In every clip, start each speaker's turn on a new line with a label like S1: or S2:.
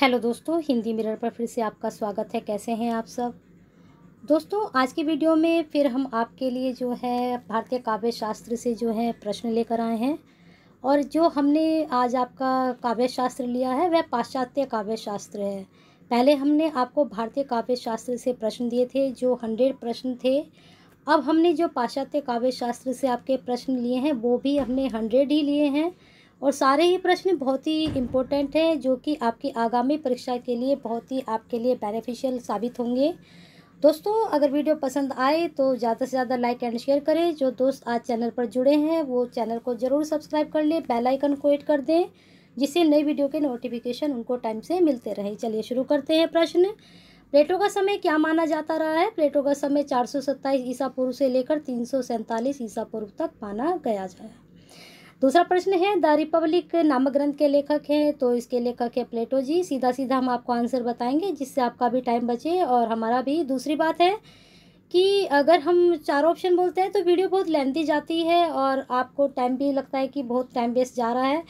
S1: hello दोस्तों Hindi mirror पर फिर से आपका स्वागत है कैसे हैं आप सब दोस्तों आज की वीडियो में फिर हम आपके लिए जो है भारतीय काव्य शास्त्र से जो है प्रश्न लेकर आए हैं और जो हमने आज आपका काव्य शास्त्र लिया है वह पाश्चात्य काव्य शास्त्र है पहले हमने आपको भारतीय काव्य शास्त्र से प्रश्न दिए थे जो हंड्रेड प्रश्न थे अब हमने जो पाश्चात्य काव्य शास्त्र से आपके प्रश्न लिए हैं वो भी हमने हंड्रेड ही लिए हैं और सारे ही प्रश्न बहुत ही इम्पोर्टेंट हैं जो कि आपकी आगामी परीक्षा के लिए बहुत ही आपके लिए बेनिफिशियल साबित होंगे दोस्तों अगर वीडियो पसंद आए तो ज़्यादा से ज़्यादा लाइक एंड शेयर करें जो दोस्त आज चैनल पर जुड़े हैं वो चैनल को ज़रूर सब्सक्राइब कर लें बेल आइकन को एड कर दें जिससे नई वीडियो के नोटिफिकेशन उनको टाइम से मिलते रहे चलिए शुरू करते हैं प्रश्न प्लेटो का समय क्या माना जाता रहा है प्लेटो का समय चार ईसा पूर्व से लेकर तीन ईसा पूर्व तक माना गया जाए दूसरा प्रश्न है द रिपब्लिक नामक ग्रंथ के लेखक हैं तो इसके लेखक है प्लेटो जी सीधा सीधा हम आपको आंसर बताएंगे जिससे आपका भी टाइम बचे और हमारा भी दूसरी बात है कि अगर हम चार ऑप्शन बोलते हैं तो वीडियो बहुत लेंथी जाती है और आपको टाइम भी लगता है कि बहुत टाइम वेस्ट जा रहा है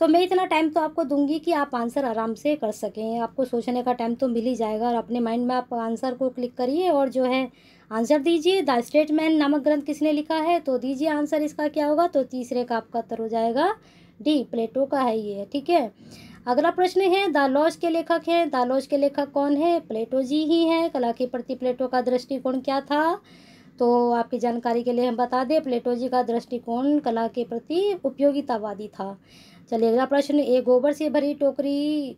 S1: तो मैं इतना टाइम तो आपको दूंगी कि आप आंसर आराम से कर सकें आपको सोचने का टाइम तो मिल ही जाएगा और अपने माइंड में आप आंसर को क्लिक करिए और जो है आंसर दीजिए द स्टेटमैन नामक ग्रंथ किसने लिखा है तो दीजिए आंसर इसका क्या होगा तो तीसरे का आपका उत्तर हो जाएगा डी प्लेटो का है ये ठीक है अगला प्रश्न है द लॉज के लेखक हैं द लॉज के लेखक कौन है प्लेटो जी ही हैं कला के प्रति प्लेटो का दृष्टिकोण क्या था तो आपकी जानकारी के लिए हम बता दें प्लेटो जी का दृष्टिकोण कला के प्रति उपयोगितावादी था चलिए अगला प्रश्न एक गोबर से भरी टोकरी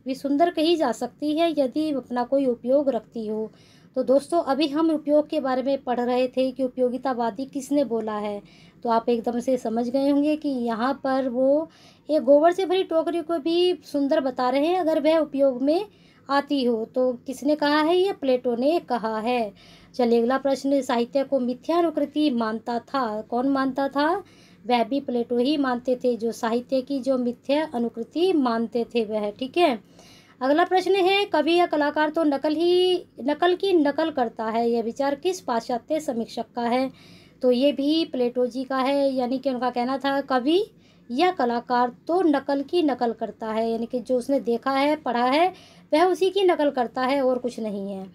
S1: भी सुंदर कही जा सकती है यदि अपना कोई उपयोग रखती हो तो दोस्तों अभी हम उपयोग के बारे में पढ़ रहे थे कि उपयोगितावादी किसने बोला है तो आप एकदम से समझ गए होंगे कि यहाँ पर वो एक गोबर से भरी टोकरी को भी सुंदर बता रहे हैं अगर वह उपयोग में आती हो तो किसने कहा है या प्लेटो ने कहा है चलिए अगला प्रश्न साहित्य को मिथ्यानुकृति मानता था कौन मानता था वह भी प्लेटो ही मानते थे जो साहित्य की जो मिथ्या अनुकृति मानते थे वह ठीक है अगला प्रश्न है कवि या कलाकार तो नकल ही नकल की नकल करता है यह विचार किस पाश्चात्य समीक्षक का है तो ये भी प्लेटो जी का है यानी कि उनका कहना था कवि या कलाकार तो नकल की नकल करता है यानी कि जो उसने देखा है पढ़ा है वह उसी की नकल करता है और कुछ नहीं है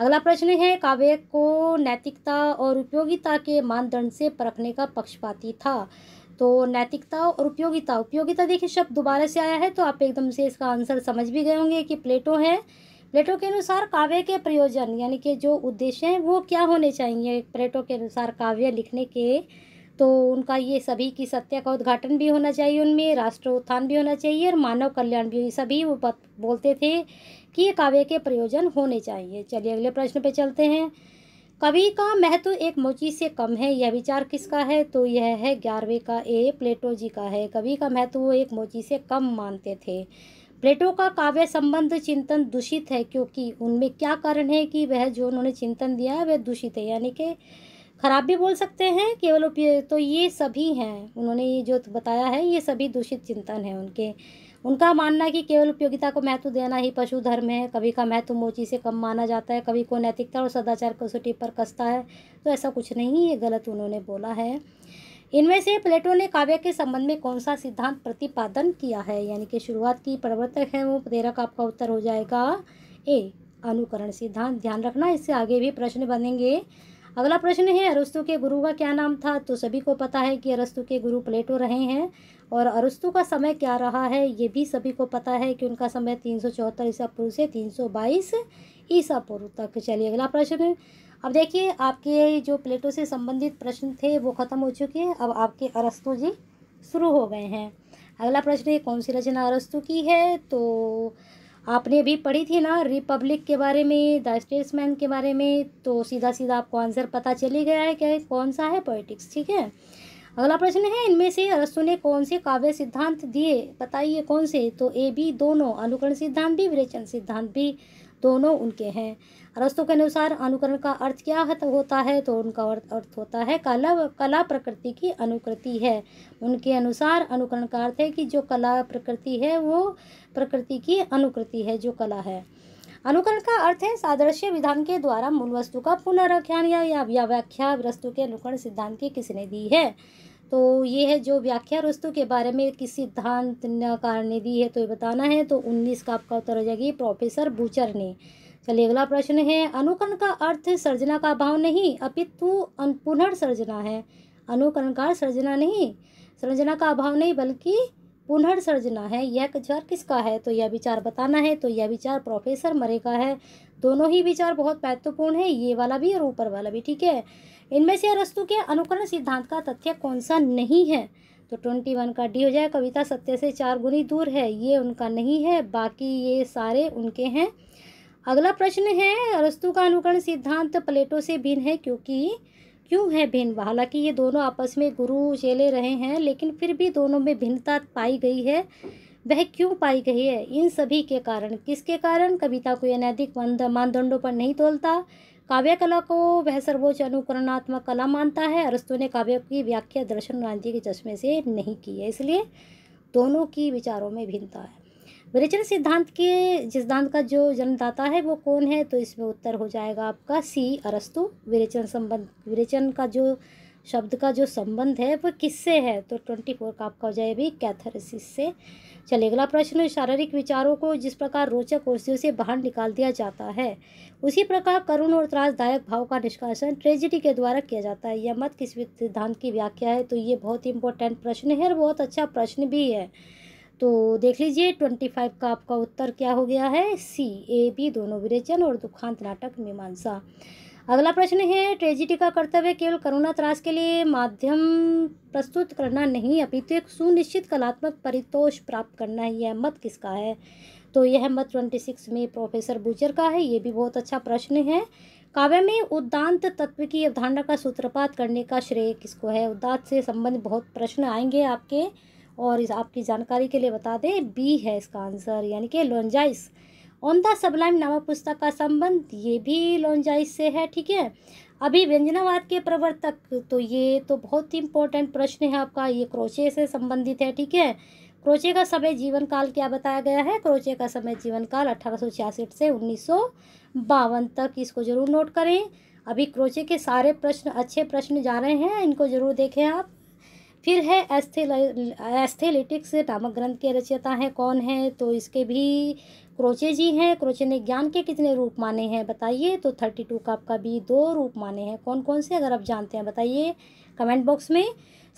S1: अगला प्रश्न है काव्य को नैतिकता और उपयोगिता के मानदंड से परखने का पक्षपाती था तो नैतिकता और उपयोगिता उपयोगिता देखिए शब्द दोबारा से आया है तो आप एकदम से इसका आंसर समझ भी गए होंगे कि प्लेटो है प्लेटो के अनुसार काव्य के प्रयोजन यानी कि जो उद्देश्य हैं वो क्या होने चाहिए प्लेटो के अनुसार काव्य लिखने के तो उनका ये सभी की सत्य का उद्घाटन भी होना चाहिए उनमें राष्ट्र उत्थान भी होना चाहिए और मानव कल्याण भी सभी वो बोलते थे ये काव्य के प्रयोजन होने चाहिए चलिए अगले प्रश्न पे चलते हैं कवि का महत्व एक मोची से कम है यह विचार किसका है तो यह है ग्यारहवें का ए प्लेटो जी का है कवि का महत्व वो एक मोची से कम मानते थे प्लेटो का काव्य संबंध चिंतन दूषित है क्योंकि उनमें क्या कारण है कि वह जो उन्होंने चिंतन दिया है वह दूषित है यानी कि खराब भी बोल सकते हैं केवल उपयोग तो ये सभी हैं उन्होंने ये जो बताया है ये सभी दूषित चिंतन है उनके उनका मानना है कि केवल उपयोगिता को महत्व देना ही पशु धर्म है कभी का महत्व मोची से कम माना जाता है कभी को नैतिकता और सदाचार कसौटी पर कसता है तो ऐसा कुछ नहीं ये गलत उन्होंने बोला है इनमें से प्लेटो ने काव्य के संबंध में कौन सा सिद्धांत प्रतिपादन किया है यानी कि शुरुआत की प्रवर्तक है वो तेरह का आपका उत्तर हो जाएगा ए अनुकरण सिद्धांत ध्यान रखना इससे आगे भी प्रश्न बनेंगे अगला प्रश्न है अरस्तु के गुरु का क्या नाम था तो सभी को पता है कि अरस्तु के गुरु प्लेटो रहे हैं और अरस्तु का समय क्या रहा है ये भी सभी को पता है कि उनका समय तीन सौ चौहत्तर ईसा पूर्व से तीन सौ बाईस ईसा पूर्व तक चलिए अगला प्रश्न अब देखिए आपके जो प्लेटो से संबंधित प्रश्न थे वो ख़त्म हो चुके हैं अब आपके अरस्तु जी शुरू हो गए हैं अगला प्रश्न ये कौन सी रचना अरस्तु की है तो आपने भी पढ़ी थी ना रिपब्लिक के बारे में द स्टेट्समैन के बारे में तो सीधा सीधा आपको आंसर पता चली गया है क्या कौन सा है पॉलिटिक्स ठीक है अगला प्रश्न है इनमें से अरस्तु ने कौन से काव्य सिद्धांत दिए बताइए कौन से तो ए बी दोनों अनुकरण सिद्धांत भी विरेचन सिद्धांत भी दोनों उनके हैं अरस्तु के अनुसार अनुकरण का अर्थ क्या होता है तो उनका अर्थ होता है कला कला प्रकृति की अनुकृति है उनके अनुसार अनुकरण का अर्थ है कि जो कला प्रकृति है वो प्रकृति की अनुकृति है जो कला है अनुकरण का अर्थ है सादृश्य विधान के द्वारा मूल वस्तु का पुनर्ख्यान या व्याख्या वस्तु के अनुकरण सिद्धांत की किसने दी है तो ये है जो व्याख्या वस्तु के बारे में किस सिद्धांत कार ने दी है तो ये बताना है तो उन्नीस का आपका उत्तर हो जाएगी प्रोफेसर बूचर ने चलिए अगला प्रश्न है अनुकरण का अर्थ सर्जना का अभाव नहीं अपितु पुनर्सर्जना है अनुकरण का सर्जना नहीं सर्जना का अभाव नहीं बल्कि पुनर्सर्जना है यह विचार किसका है तो यह विचार बताना है तो यह विचार प्रोफेसर मरे का है दोनों ही विचार बहुत महत्वपूर्ण है ये वाला भी और ऊपर वाला भी ठीक है इनमें से अरस्तु के अनुकरण सिद्धांत का तथ्य कौन सा नहीं है तो ट्वेंटी वन का डी हो जाए कविता सत्य से चार गुनी दूर है ये उनका नहीं है बाकी ये सारे उनके हैं अगला प्रश्न है अरस्तु का अनुकरण सिद्धांत प्लेटो से भिन्न है क्योंकि क्यों है भिन्न हालांकि ये दोनों आपस में गुरु चेले रहे हैं लेकिन फिर भी दोनों में भिन्नता पाई गई है वह क्यों पाई गई है इन सभी के कारण किसके कारण कविता को अनैतिक मानदंडों पर नहीं तोलता काव्य कला को वह सर्वोच्च अनुकरणात्मक कला मानता है अरस्तु ने काव्य की व्याख्या दर्शन क्रांति के चश्मे से नहीं की है इसलिए दोनों की विचारों में भिन्नता है विरेचन सिद्धांत के सिद्धांत का जो जन्मदाता है वो कौन है तो इसमें उत्तर हो जाएगा आपका सी अरस्तु विरेचन संबंध विरेचन का जो शब्द का जो संबंध है वो किससे है तो ट्वेंटी फोर का आपका हो जाए भी कैथरसिस से चलिए अगला प्रश्न शारीरिक विचारों को जिस प्रकार रोचक कुर्सियों से बाहर निकाल दिया जाता है उसी प्रकार करुण और त्रासदायक भाव का निष्कासन ट्रेजिडी के द्वारा किया जाता है यह मत किस सिद्धांत की व्याख्या है तो ये बहुत इंपॉर्टेंट प्रश्न है और बहुत अच्छा प्रश्न भी है तो देख लीजिए ट्वेंटी फाइव का आपका उत्तर क्या हो गया है सी ए बी दोनों विरेचन और दुखांत नाटक मीमांसा अगला प्रश्न है ट्रेजिडी का कर्तव्य केवल करुणा त्रास के लिए माध्यम प्रस्तुत करना नहीं अपितु एक सुनिश्चित कलात्मक परितोष प्राप्त करना है यह मत किसका है तो यह मत ट्वेंटी सिक्स में प्रोफेसर बुजर का है ये भी बहुत अच्छा प्रश्न है काव्य में उद्दांत तत्व की अवधारणा का सूत्रपात करने का श्रेय किसको है उदात से संबंधित बहुत प्रश्न आएंगे आपके और इस आपकी जानकारी के लिए बता दें बी है इसका आंसर यानी कि लोंजाइस ऑन द सबलाइम नामक पुस्तक का संबंध ये भी लोंजाइस से है ठीक है अभी व्यंजनावाद के प्रवर्तक तो ये तो बहुत ही इंपॉर्टेंट प्रश्न है आपका ये क्रोचे से संबंधित है ठीक है क्रोचे का समय जीवन काल क्या बताया गया है क्रोचे का समय जीवन काल अठारह से उन्नीस तक इसको ज़रूर नोट करें अभी क्रोचे के सारे प्रश्न अच्छे प्रश्न जा रहे हैं इनको ज़रूर देखें आप फिर है एस्थेलेटिक्स नामक ग्रंथ के रचयिता हैं कौन है तो इसके भी क्रोचे जी हैं क्रोचे ने ज्ञान के कितने रूप माने हैं बताइए तो थर्टी टू का आपका भी दो रूप माने हैं कौन कौन से अगर आप जानते हैं बताइए कमेंट बॉक्स में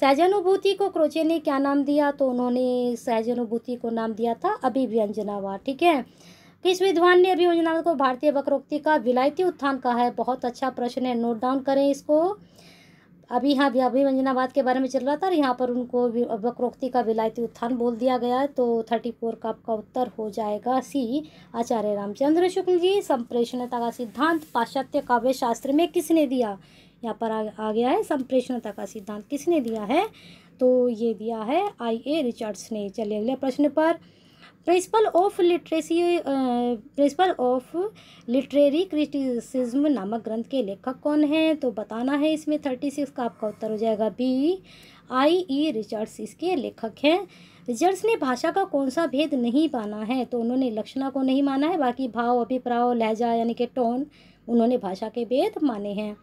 S1: सहजानुभूति को क्रोचे ने क्या नाम दिया तो उन्होंने सहजानुभूति को नाम दिया था अभिव्यंजनावा ठीक है किस विद्वान ने अभिव्यंजनावा को भारतीय वक्रोक्ति का विलायती उत्थान कहा है बहुत अच्छा प्रश्न है नोट डाउन करें इसको अभी यहाँ अभी मंजनाबाद के बारे में चल रहा था और यहाँ पर उनको वक्रोक्ति का विलायती उत्थान बोल दिया गया है तो थर्टी फोर का आपका उत्तर हो जाएगा सी आचार्य रामचंद्र शुक्ल जी संप्रेषणता का सिद्धांत पाश्चात्य काव्य शास्त्र में किसने दिया यहाँ पर आ, आ गया है संप्रेषणता का सिद्धांत किसने दिया है तो ये दिया है आई ए रिचर्ड्स ने चलिए अगले प्रश्न पर principle of literacy principle of literary criticism नामक ग्रंथ के लेखक कौन हैं तो बताना है इसमें थर्टी सिक्स का आपका उत्तर हो जाएगा बी आई ई रिचर्ड्स इसके लेखक हैं रिचर्ड्स ने भाषा का कौन सा भेद नहीं माना है तो उन्होंने लक्षणा को नहीं माना है बाकी भाव अभिप्राव लहजा यानी कि टोन उन्होंने भाषा के भेद माने हैं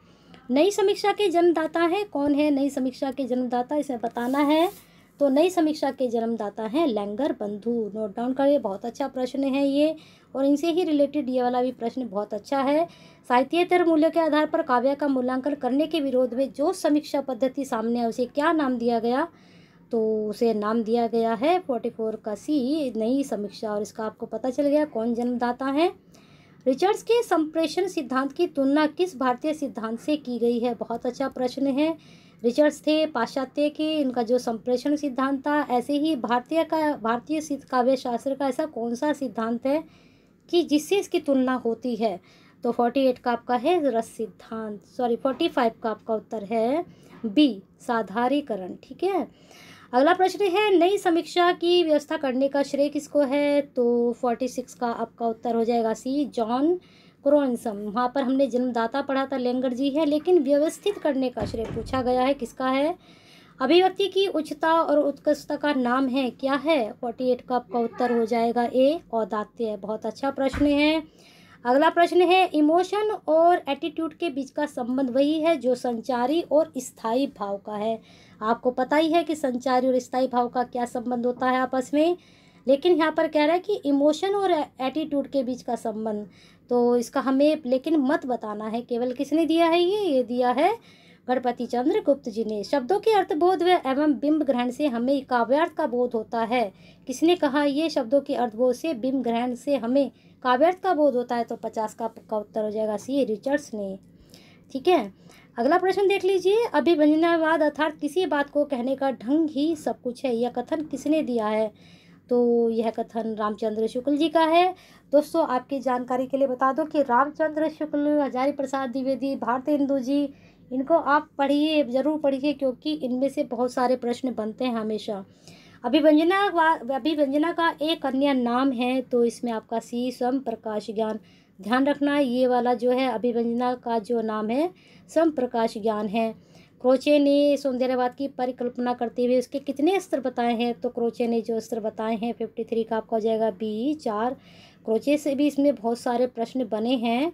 S1: नई समीक्षा के जन्मदाता हैं कौन है नई समीक्षा के जन्मदाता इसमें बताना है तो नई समीक्षा के जन्मदाता हैं लैंगर बंधु नोट डाउन करिए बहुत अच्छा प्रश्न है ये और इनसे ही रिलेटेड ये वाला भी प्रश्न बहुत अच्छा है साहित्यतर मूल्य के आधार पर काव्य का मूल्यांकन करने के विरोध में जो समीक्षा पद्धति सामने आई उसे क्या नाम दिया गया तो उसे नाम दिया गया है फोर्टी फोर का सी नई समीक्षा और इसका आपको पता चल गया कौन जन्मदाता है रिचर्ड्स के संप्रेषण सिद्धांत की तुलना किस भारतीय सिद्धांत से की गई है बहुत अच्छा प्रश्न है रिचर्ड्स थे पाश्चात्य के इनका जो संप्रेषण सिद्धांत था ऐसे ही भारतीय का भारतीय काव्य शास्त्र का ऐसा कौन सा सिद्धांत है कि जिससे इसकी तुलना होती है तो फोर्टी एट का आपका है रस सिद्धांत सॉरी फोर्टी फाइव का आपका उत्तर है बी साधारीकरण ठीक है अगला प्रश्न है नई समीक्षा की व्यवस्था करने का श्रेय किसको है तो फोर्टी सिक्स का आपका उत्तर हो जाएगा सी जॉन क्रोनसम वहाँ पर हमने जन्मदाता पढ़ा था लेंगर जी है लेकिन व्यवस्थित करने का श्रेय पूछा गया है किसका है अभिव्यक्ति की उच्चता और उत्कृष्टता का नाम है क्या है फोर्टी एट का आपका उत्तर हो जाएगा ए औदात्य बहुत अच्छा प्रश्न है अगला प्रश्न है इमोशन और एटीट्यूड के बीच का संबंध वही है जो संचारी और स्थायी भाव का है आपको पता ही है कि संचारी और स्थायी भाव का क्या संबंध होता है आपस में लेकिन यहाँ पर कह रहा है कि इमोशन और एटीट्यूड के बीच का संबंध तो इसका हमें लेकिन मत बताना है केवल किसने दिया है ये ये दिया है गणपति चंद्र गुप्त जी ने शब्दों के अर्थबोध व एवं बिंब ग्रहण से हमें काव्यार्थ का बोध होता है किसने कहा ये शब्दों के अर्थबोध से बिंब ग्रहण से हमें काव्यार्थ का बोध होता है तो पचास का पक्का उत्तर हो जाएगा सी रिचर्ड्स ने ठीक है अगला प्रश्न देख लीजिए अभिव्यंजनावाद अर्थात किसी बात को कहने का ढंग ही सब कुछ है यह कथन किसने दिया है तो यह कथन रामचंद्र शुक्ल जी का है दोस्तों आपकी जानकारी के लिए बता दो कि रामचंद्र शुक्ल हजारी प्रसाद द्विवेदी हिंदू जी इनको आप पढ़िए ज़रूर पढ़िए क्योंकि इनमें से बहुत सारे प्रश्न बनते हैं हमेशा अभिव्यंजना अभिव्यंजना का एक अन्य नाम है तो इसमें आपका सी स्वम प्रकाश ज्ञान ध्यान रखना ये वाला जो है अभिव्यंजना का जो नाम है स्वम प्रकाश ज्ञान है क्रोचे ने सौंदर्यवाद की परिकल्पना करते हुए उसके कितने स्तर बताए हैं तो क्रोचे ने जो स्तर बताए हैं फिफ्टी थ्री का आपका हो जाएगा बी चार क्रोचे से भी इसमें बहुत सारे प्रश्न बने हैं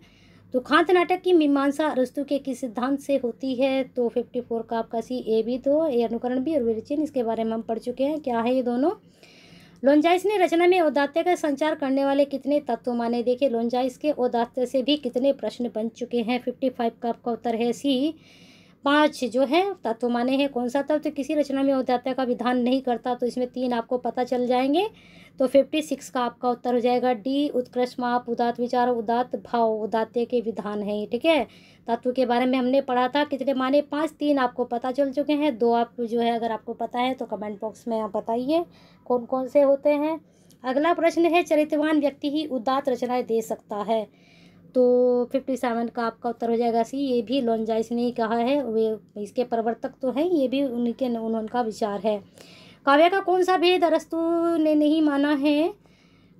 S1: दुखांत तो नाटक की मीमांसा अरस्तु के किस सिद्धांत से होती है तो फिफ्टी फोर का आपका सी ए भी दो तो, ए अनुकरण भी और विरचिन इसके बारे में हम पढ़ चुके हैं क्या है ये दोनों लोनजाइस ने रचना में औदात्य का संचार करने वाले कितने तत्व माने देखे लोनजाइस के औदात्य से भी कितने प्रश्न बन चुके हैं फिफ्टी फाइव का आपका उत्तर है सी पाँच जो है तत्व तो माने हैं कौन सा तत्व तो किसी रचना में उदात्ता का विधान नहीं करता तो इसमें तीन आपको पता चल जाएंगे तो फिफ्टी सिक्स का आपका उत्तर हो जाएगा डी उत्कृष्ट माप उदात विचार उदात भाव उदात्य के विधान है ठीक है तत्व के बारे में हमने पढ़ा था कितने माने पाँच तीन आपको पता चल चुके हैं दो आप जो है अगर आपको पता है तो कमेंट बॉक्स में आप बताइए कौन कौन से होते हैं अगला प्रश्न है चरित्रवान व्यक्ति ही उदात रचनाएँ दे सकता है तो फिफ्टी सेवन का आपका उत्तर हो जाएगा सी ये भी जाइस ने ही कहा है वे इसके प्रवर्तक तो हैं ये भी उनके उनका विचार है काव्य का कौन सा भेद अरस्तु ने नहीं माना है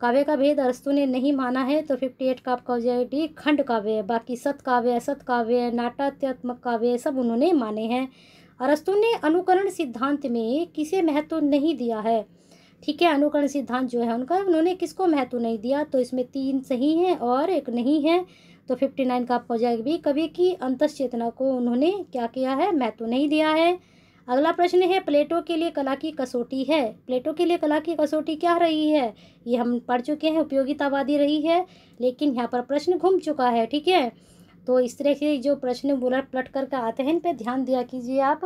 S1: काव्य का भेद अरस्तु ने नहीं माना है तो फिफ्टी एट का आपका हो जाएगा डी खंड काव्य बाकी सत काव्य असत काव्य नाटकात्मक काव्य सब उन्होंने माने हैं अरस्तु ने अनुकरण सिद्धांत में किसे महत्व नहीं दिया है ठीक है अनुकरण सिद्धांत जो है उनका उन्होंने किसको महत्व नहीं दिया तो इसमें तीन सही हैं और एक नहीं है तो फिफ्टी नाइन का आप हो जाएगा भी कवि की अंतस चेतना को उन्होंने क्या किया है महत्व नहीं दिया है अगला प्रश्न है प्लेटो के लिए कला की कसौटी है प्लेटो के लिए कला की कसौटी क्या रही है ये हम पढ़ चुके हैं उपयोगितावादी रही है लेकिन यहाँ पर प्रश्न घूम चुका है ठीक है तो इस तरह के जो प्रश्न बुलट पलट करके आते हैं इन पर ध्यान दिया कीजिए आप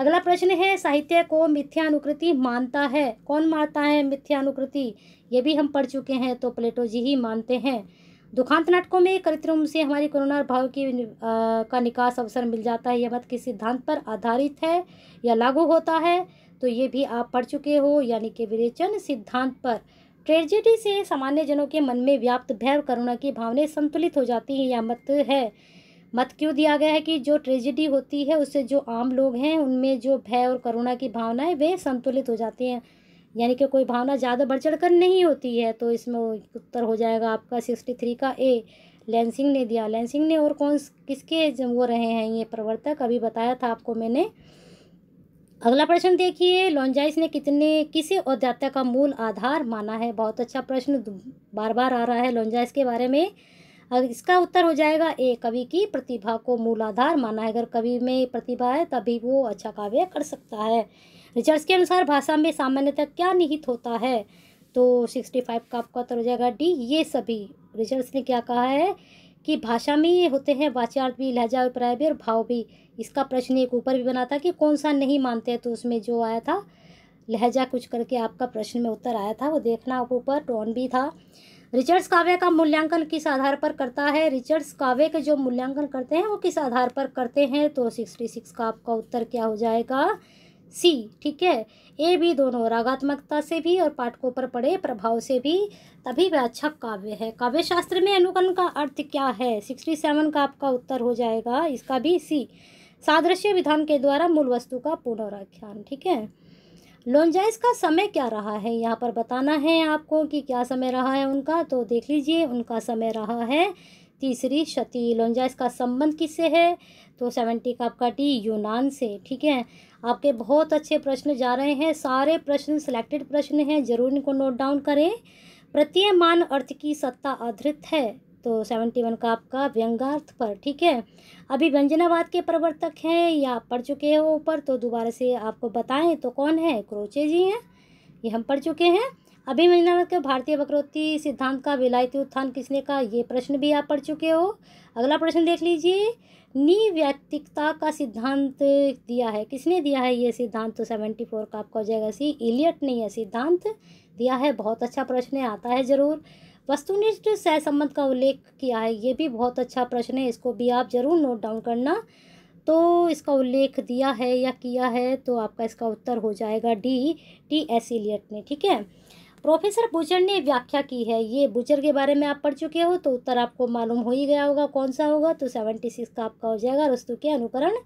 S1: अगला प्रश्न है साहित्य को मिथ्यानुकृति मानता है कौन मानता है मिथ्यानुकृति ये भी हम पढ़ चुके हैं तो प्लेटो जी ही मानते हैं दुखांत नाटकों में कृत्रिम से हमारी करुणा भाव की आ, का निकास अवसर मिल जाता है यह मत किस सिद्धांत पर आधारित है या लागू होता है तो ये भी आप पढ़ चुके हो यानी कि विरेचन सिद्धांत पर ट्रेजेडी से सामान्य जनों के मन में व्याप्त भैव करुणा की भावनाएं संतुलित हो जाती हैं या मत है मत क्यों दिया गया है कि जो ट्रेजिडी होती है उससे जो आम लोग हैं उनमें जो भय और करुणा की भावनाएं वे संतुलित हो जाती हैं यानी कि कोई भावना ज़्यादा बढ़ चढ़ कर नहीं होती है तो इसमें उत्तर हो जाएगा आपका सिक्सटी थ्री का ए लेंसिंग ने दिया लेंसिंग ने और कौन किसके वो रहे हैं ये प्रवर्तक अभी बताया था आपको मैंने अगला प्रश्न देखिए लॉन्जाइस ने कितने किसे औदात्य का मूल आधार माना है बहुत अच्छा प्रश्न बार बार आ रहा है लॉन्जाइस के बारे में अगर इसका उत्तर हो जाएगा ए कवि की प्रतिभा को मूलाधार माना है अगर कवि में प्रतिभा है तभी वो अच्छा काव्य कर सकता है रिचर्स के अनुसार भाषा में सामान्यतः क्या निहित होता है तो सिक्सटी फाइव का आपका उत्तर हो जाएगा डी ये सभी रिचर्स ने क्या कहा है कि भाषा में ये होते हैं वाचार्थ भी लहजा अभिप्राय भी और भाव भी इसका प्रश्न एक ऊपर भी बना था कि कौन सा नहीं मानते हैं तो उसमें जो आया था लहजा कुछ करके आपका प्रश्न में उत्तर आया था वो देखना आप ऊपर टोन भी था रिचर्ड्स काव्य का मूल्यांकन किस आधार पर करता है रिचर्ड्स काव्य के जो मूल्यांकन करते हैं वो किस आधार पर करते हैं तो सिक्सटी सिक्स का आपका उत्तर क्या हो जाएगा सी ठीक है ए भी दोनों रागात्मकता से भी और पाठकों पर पड़े प्रभाव से भी तभी वह अच्छा काव्य है काव्य शास्त्र में अनुकरण का अर्थ क्या है सिक्सटी सेवन का आपका उत्तर हो जाएगा इसका भी सी सादृश्य विधान के द्वारा मूल वस्तु का पुनराख्यान ठीक है लॉन्जाइस का समय क्या रहा है यहाँ पर बताना है आपको कि क्या समय रहा है उनका तो देख लीजिए उनका समय रहा है तीसरी शती लॉन्जाइस का संबंध किससे है तो सेवेंटी का आपका टी यूनान से ठीक है आपके बहुत अच्छे प्रश्न जा रहे हैं सारे प्रश्न सिलेक्टेड प्रश्न हैं जरूर इनको नोट डाउन करें मान अर्थ की सत्ता आधृत है तो सेवेंटी वन का आपका व्यंगार्थ पर ठीक है अभी व्यंजनावाद के प्रवर्तक हैं या आप पढ़ चुके हो ऊपर तो दोबारा से आपको बताएं तो कौन है क्रोचे जी हैं ये हम पढ़ चुके हैं अभी व्यंजनावाद के भारतीय वक्रोक्ति सिद्धांत का विलायती उत्थान किसने का ये प्रश्न भी आप पढ़ चुके हो अगला प्रश्न देख लीजिए निव्यक्तिकता का सिद्धांत दिया है किसने दिया है ये सिद्धांत तो सेवेंटी फोर का आपका हो जाएगा सी इलियट ने यह सिद्धांत दिया है बहुत अच्छा प्रश्न आता है ज़रूर वस्तुनिष्ठ सहसंबंध का उल्लेख किया है ये भी बहुत अच्छा प्रश्न है इसको भी आप ज़रूर नोट डाउन करना तो इसका उल्लेख दिया है या किया है तो आपका इसका उत्तर हो जाएगा डी टी एस इलियट ने ठीक है प्रोफेसर बुजर ने व्याख्या की है ये बुजर के बारे में आप पढ़ चुके हो तो उत्तर आपको मालूम हो ही गया होगा कौन सा होगा तो सेवेंटी सिक्स का आपका हो जाएगा वस्तु के अनुकरण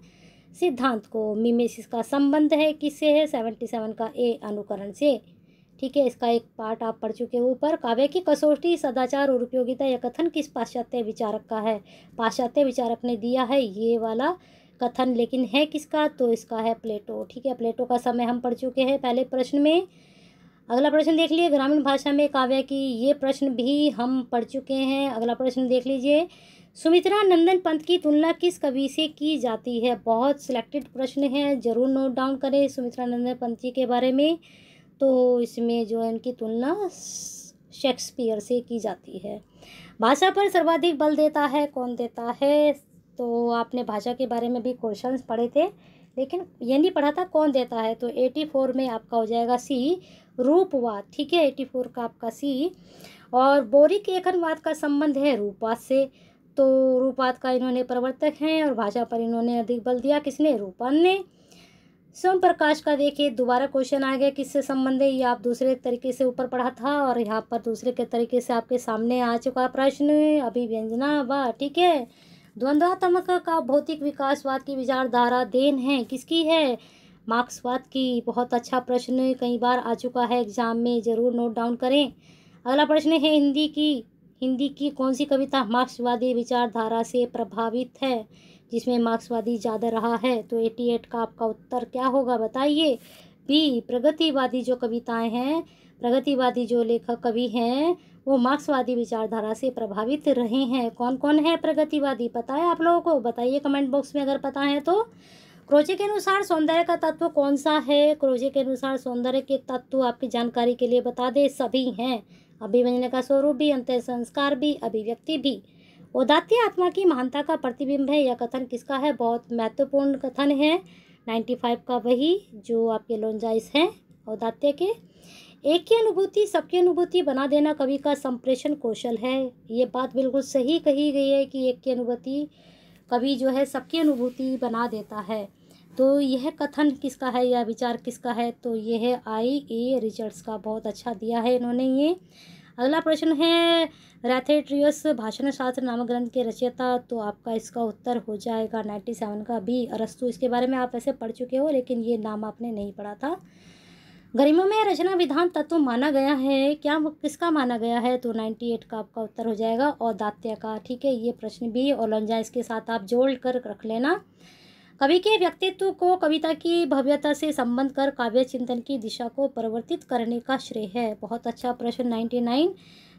S1: सिद्धांत को मिमेसिस का संबंध है किससे है सेवेंटी सेवन का ए अनुकरण से ठीक है इसका एक पार्ट आप पढ़ चुके हो ऊपर काव्य की कसौटी सदाचार और उपयोगिता या कथन किस पाश्चात्य विचारक का है पाश्चात्य विचारक ने दिया है ये वाला कथन लेकिन है किसका तो इसका है प्लेटो ठीक है प्लेटो का समय हम पढ़ चुके हैं पहले प्रश्न में अगला प्रश्न देख लीजिए ग्रामीण भाषा में काव्य की ये प्रश्न भी हम पढ़ चुके हैं अगला प्रश्न देख लीजिए सुमित्रा नंदन पंत की तुलना किस कवि से की जाती है बहुत सिलेक्टेड प्रश्न है जरूर नोट डाउन करें सुमित्रा नंदन पंत जी के बारे में तो इसमें जो है इनकी तुलना शेक्सपियर से की जाती है भाषा पर सर्वाधिक बल देता है कौन देता है तो आपने भाषा के बारे में भी क्वेश्चंस पढ़े थे लेकिन ये नहीं पढ़ा था कौन देता है तो एटी फोर में आपका हो जाएगा सी रूपवाद ठीक है एटी फोर का आपका सी और बोरिक एखनवाद का संबंध है रूपवाद से तो रूपात का इन्होंने प्रवर्तक हैं और भाषा पर इन्होंने अधिक बल दिया किसने रूपन ने सोम प्रकाश का देखिए दोबारा क्वेश्चन आ गया किससे संबंध है ये आप दूसरे तरीके से ऊपर पढ़ा था और यहाँ पर दूसरे के तरीके से आपके सामने आ चुका प्रश्न अभिव्यंजना व ठीक है द्वंद्वात्मक का भौतिक विकासवाद की विचारधारा देन है किसकी है मार्क्सवाद की बहुत अच्छा प्रश्न कई बार आ चुका है एग्जाम में ज़रूर नोट डाउन करें अगला प्रश्न है हिंदी की हिंदी की कौन सी कविता मार्क्सवादी विचारधारा से प्रभावित है जिसमें मार्क्सवादी ज़्यादा रहा है तो एटी एट का आपका उत्तर क्या होगा बताइए बी प्रगतिवादी जो कविताएं हैं प्रगतिवादी जो लेखक कवि हैं वो मार्क्सवादी विचारधारा से प्रभावित रहे हैं कौन कौन है प्रगतिवादी पता है आप लोगों को बताइए कमेंट बॉक्स में अगर पता है तो क्रोजे के अनुसार सौंदर्य का तत्व कौन सा है क्रोजे के अनुसार सौंदर्य के तत्व आपकी जानकारी के लिए बता दे सभी हैं अभिव्यंजन का स्वरूप भी अंत संस्कार भी अभिव्यक्ति भी उदात्य आत्मा की महानता का प्रतिबिंब है यह कथन किसका है बहुत महत्वपूर्ण कथन है नाइन्टी फाइव का वही जो आपके लोन्जाइस हैं औदात्य के एक की अनुभूति सबकी अनुभूति बना देना कवि का संप्रेषण कौशल है ये बात बिल्कुल सही कही गई है कि एक की अनुभूति कवि जो है सबकी अनुभूति बना देता है तो यह कथन किसका है या विचार किसका है तो यह आई ए रिचर्ड्स का बहुत अच्छा दिया है इन्होंने ये अगला प्रश्न है रैथेट्रियस भाषणशास्त्र नामक ग्रंथ के रचयिता तो आपका इसका उत्तर हो जाएगा नाइन्टी सेवन का भी अरस्तु इसके बारे में आप ऐसे पढ़ चुके हो लेकिन ये नाम आपने नहीं पढ़ा था गरिमा में रचना विधान तत्व माना गया है क्या किसका माना गया है तो नाइन्टी एट का आपका उत्तर हो जाएगा और दात्य का ठीक है ये प्रश्न भी और लंजा इसके साथ आप जोड़ कर रख लेना कवि के व्यक्तित्व को कविता की भव्यता से संबंध कर काव्य चिंतन की दिशा को परिवर्तित करने का श्रेय है बहुत अच्छा प्रश्न नाइन्टी नाइन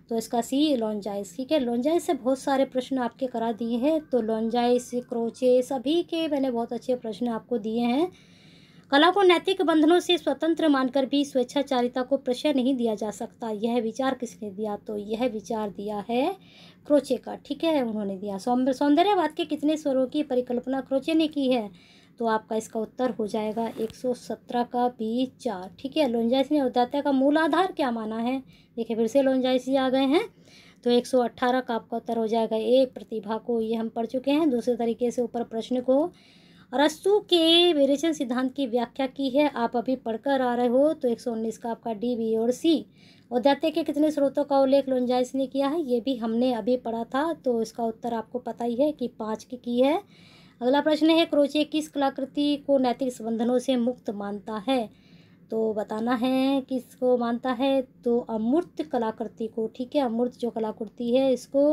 S1: तो इसका सी लॉन्जाइस ठीक है लॉन्जाइस से बहुत सारे प्रश्न आपके करा दिए हैं तो लॉन्जाइस क्रोचे सभी के मैंने बहुत अच्छे प्रश्न आपको दिए हैं कला को नैतिक बंधनों से स्वतंत्र मानकर भी स्वेच्छाचारिता को प्रशय नहीं दिया जा सकता यह विचार किसने दिया तो यह विचार दिया है क्रोचे का ठीक है उन्होंने दिया सौंदर्यवाद के कितने स्वरों की परिकल्पना क्रोचे ने की है तो आपका इसका उत्तर हो जाएगा एक सौ सत्रह का बी चार ठीक है लोनजाइस ने उदात्या का मूल आधार क्या माना है देखिए फिर से लोंजाइस आ गए हैं तो एक सौ अट्ठारह का आपका उत्तर हो जाएगा ए प्रतिभा को ये हम पढ़ चुके हैं दूसरे तरीके से ऊपर प्रश्न को अरस्तु के विरेचन सिद्धांत की व्याख्या की है आप अभी पढ़कर आ रहे हो तो एक सौ उन्नीस का आपका डी बी और सी औदात्य के कितने स्रोतों का उल्लेख लोंजाइस ने किया है ये भी हमने अभी पढ़ा था तो इसका उत्तर आपको पता ही है कि पाँच की की है अगला प्रश्न है क्रोचे किस कलाकृति को नैतिक संबंधनों से मुक्त मानता है तो बताना है किसको मानता है तो अमूर्त कलाकृति को ठीक है अमूर्त जो कलाकृति है इसको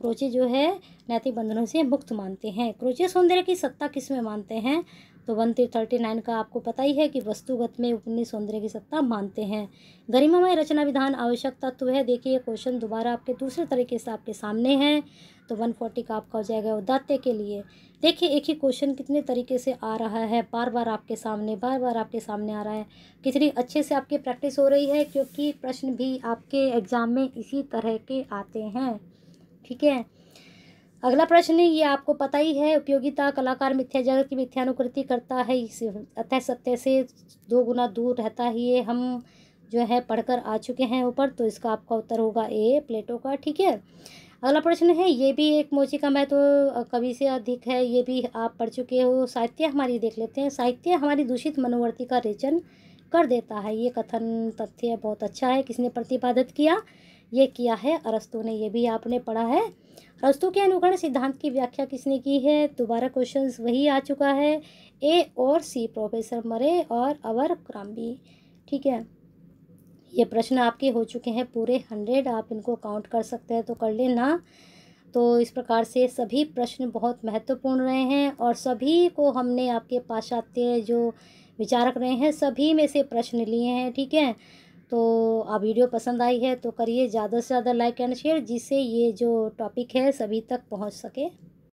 S1: क्रोचे जो है नैतिक बंधनों से मुक्त मानते हैं क्रोचे सौंदर्य की सत्ता किस में मानते हैं तो वन थर्टी नाइन का आपको पता ही है कि वस्तुगत में उपनि सौंदर्य की सत्ता मानते हैं गरिमामय रचना विधान आवश्यक तत्व है देखिए क्वेश्चन दोबारा आपके दूसरे तरीके से आपके सामने हैं तो वन फोर्टी का आपका हो जाएगा उदात्य के लिए देखिए एक ही क्वेश्चन कितने तरीके से आ रहा है बार बार आपके सामने बार बार आपके सामने आ रहा है कितनी अच्छे से आपकी प्रैक्टिस हो रही है क्योंकि प्रश्न भी आपके एग्ज़ाम में इसी तरह के आते हैं ठीक है अगला प्रश्न ये आपको पता ही है उपयोगिता कलाकार मिथ्या जगत की मिथ्यानुकृति करता है इस अतः सत्य से दो गुना दूर रहता ही ये हम जो है पढ़कर आ चुके हैं ऊपर तो इसका आपका उत्तर होगा ए प्लेटो का ठीक है अगला प्रश्न है ये भी एक मोची का महत्व तो कवि से अधिक है ये भी आप पढ़ चुके हो साहित्य हमारी देख लेते हैं साहित्य हमारी दूषित मनोवर्ती का रेचन कर देता है ये कथन तथ्य बहुत अच्छा है किसने प्रतिपादित किया ये किया है अरस्तु ने ये भी आपने पढ़ा है अरस्तु के अनुकरण सिद्धांत की व्याख्या किसने की है दोबारा क्वेश्चन वही आ चुका है ए और सी प्रोफेसर मरे और अवर क्राम्बी ठीक है ये प्रश्न आपके हो चुके हैं पूरे हंड्रेड आप इनको काउंट कर सकते हैं तो कर लेना तो इस प्रकार से सभी प्रश्न बहुत महत्वपूर्ण रहे हैं और सभी को हमने आपके पाश्चात्य जो विचारक रहे हैं सभी में से प्रश्न लिए हैं ठीक है तो आप वीडियो पसंद आई है तो करिए ज़्यादा से ज़्यादा लाइक एंड शेयर जिससे ये जो टॉपिक है सभी तक पहुंच सके